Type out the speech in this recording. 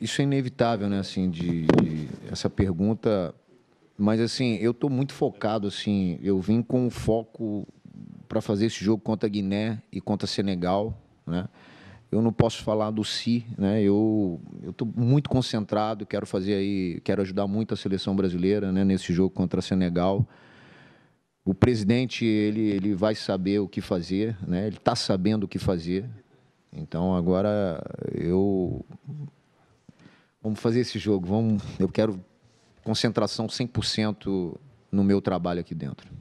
isso é inevitável, né? Assim, de, de essa pergunta. Mas assim, eu estou muito focado. Assim, eu vim com foco para fazer esse jogo contra a Guiné e contra Senegal, né? Eu não posso falar do si, né? Eu eu estou muito concentrado, quero fazer aí, quero ajudar muito a seleção brasileira, né, nesse jogo contra Senegal. O presidente ele ele vai saber o que fazer, né? Ele está sabendo o que fazer. Então agora eu Vamos fazer esse jogo. Vamos, eu quero concentração 100% no meu trabalho aqui dentro.